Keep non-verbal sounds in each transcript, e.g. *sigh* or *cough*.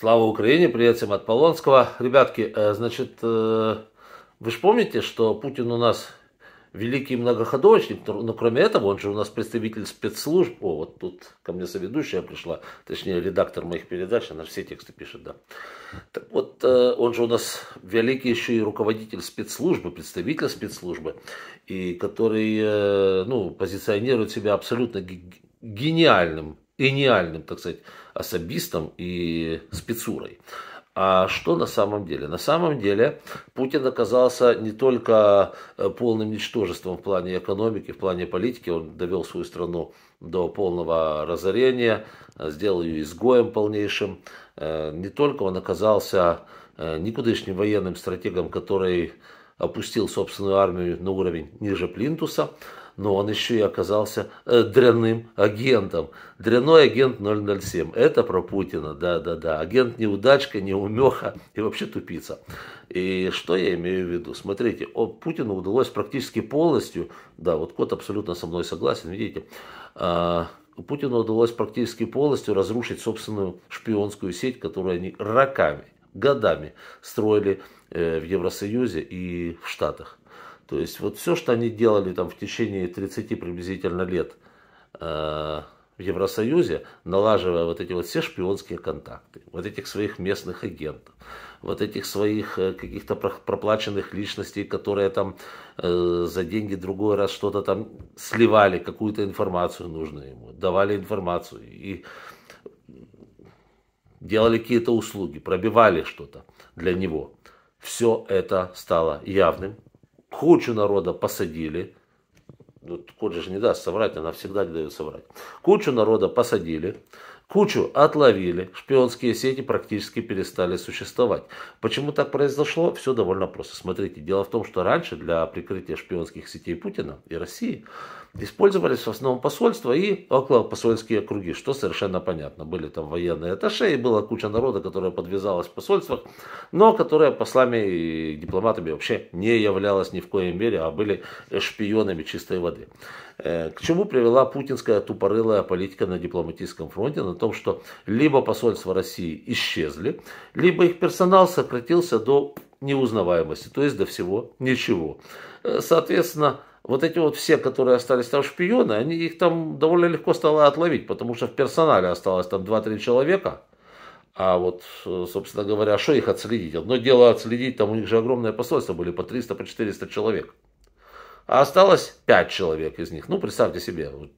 Слава Украине, привет всем от Полонского. Ребятки, э, значит, э, вы же помните, что Путин у нас великий многоходовочник, но ну, кроме этого, он же у нас представитель спецслужб. О, вот тут ко мне соведущая пришла, точнее, редактор моих передач, она все тексты пишет, да. Так вот, э, он же у нас великий еще и руководитель спецслужбы, представитель спецслужбы, и который, ну, позиционирует себя абсолютно гениальным, гениальным, так сказать, особистом и спецурой. А что на самом деле? На самом деле Путин оказался не только э, полным ничтожеством в плане экономики, в плане политики, он довел свою страну до полного разорения, э, сделал ее изгоем полнейшим. Э, не только он оказался никудышним военным стратегом, который опустил собственную армию на уровень ниже Плинтуса, но он еще и оказался э, дрянным агентом. Дряной агент 007. Это про Путина, да-да-да. Агент неудачка, неумеха и вообще тупица. И что я имею в виду? Смотрите, о, Путину удалось практически полностью, да, вот Кот абсолютно со мной согласен, видите, э, Путину удалось практически полностью разрушить собственную шпионскую сеть, которую они раками, годами строили э, в Евросоюзе и в Штатах. То есть вот все, что они делали там в течение 30 приблизительно лет э, в Евросоюзе, налаживая вот эти вот все шпионские контакты, вот этих своих местных агентов, вот этих своих э, каких-то проплаченных личностей, которые там э, за деньги другой раз что-то там сливали, какую-то информацию нужную ему, давали информацию и делали какие-то услуги, пробивали что-то для него. Все это стало явным, Кучу народа посадили. Вот кот же не даст соврать, она всегда не дает соврать. Кучу народа посадили, кучу отловили, шпионские сети практически перестали существовать. Почему так произошло? Все довольно просто. Смотрите, дело в том, что раньше для прикрытия шпионских сетей Путина и России использовались в основном посольства и около посольские круги, что совершенно понятно. Были там военные аташе, и была куча народа, которая подвязалась в посольствах, но которая послами и дипломатами вообще не являлась ни в коей мере, а были шпионами чистой воды. Э, к чему привела путинская тупорылая политика на дипломатическом фронте, на том, что либо посольства России исчезли, либо их персонал сократился до неузнаваемости, то есть до всего ничего. Э, соответственно, вот эти вот все, которые остались там шпионы, они, их там довольно легко стало отловить, потому что в персонале осталось там 2-3 человека. А вот, собственно говоря, что их отследить? Одно дело отследить, там у них же огромное посольство были, по 300, по 400 человек. А осталось 5 человек из них. Ну, представьте себе, вот,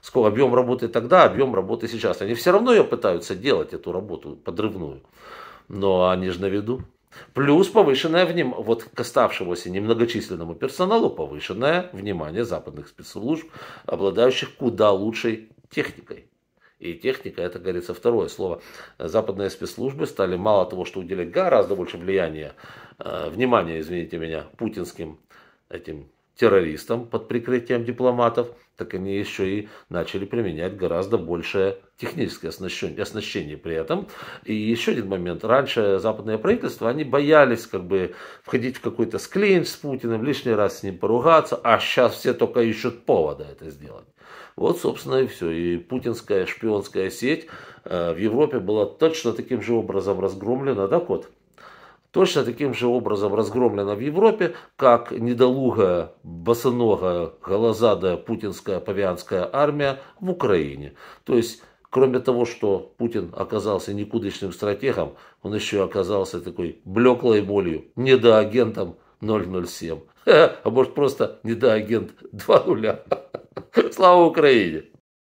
сколько объем работы тогда, объем работы сейчас. Они все равно ее пытаются делать, эту работу подрывную. Но они же на виду. Плюс повышенное внимание, вот к оставшемуся немногочисленному персоналу, повышенное внимание западных спецслужб, обладающих куда лучшей техникой. И техника, это, говорится, второе слово. Западные спецслужбы стали мало того, что уделять гораздо больше влияния, э, внимания, извините меня, путинским этим террористам под прикрытием дипломатов, так они еще и начали применять гораздо большее техническое оснащение, оснащение при этом. И еще один момент. Раньше западное правительство они боялись как бы входить в какой-то склинч с Путиным, лишний раз с ним поругаться, а сейчас все только ищут повода это сделать. Вот, собственно, и все. И путинская шпионская сеть э, в Европе была точно таким же образом разгромлена, да, Кот? точно таким же образом разгромлена в Европе, как недолугая, босоногая, голозадая путинская павианская армия в Украине. То есть Кроме того, что Путин оказался никудышным стратегом, он еще оказался такой блеклой болью, недоагентом 007. *laughs* А может просто недоагент 2 нуля. *laughs* Слава Украине!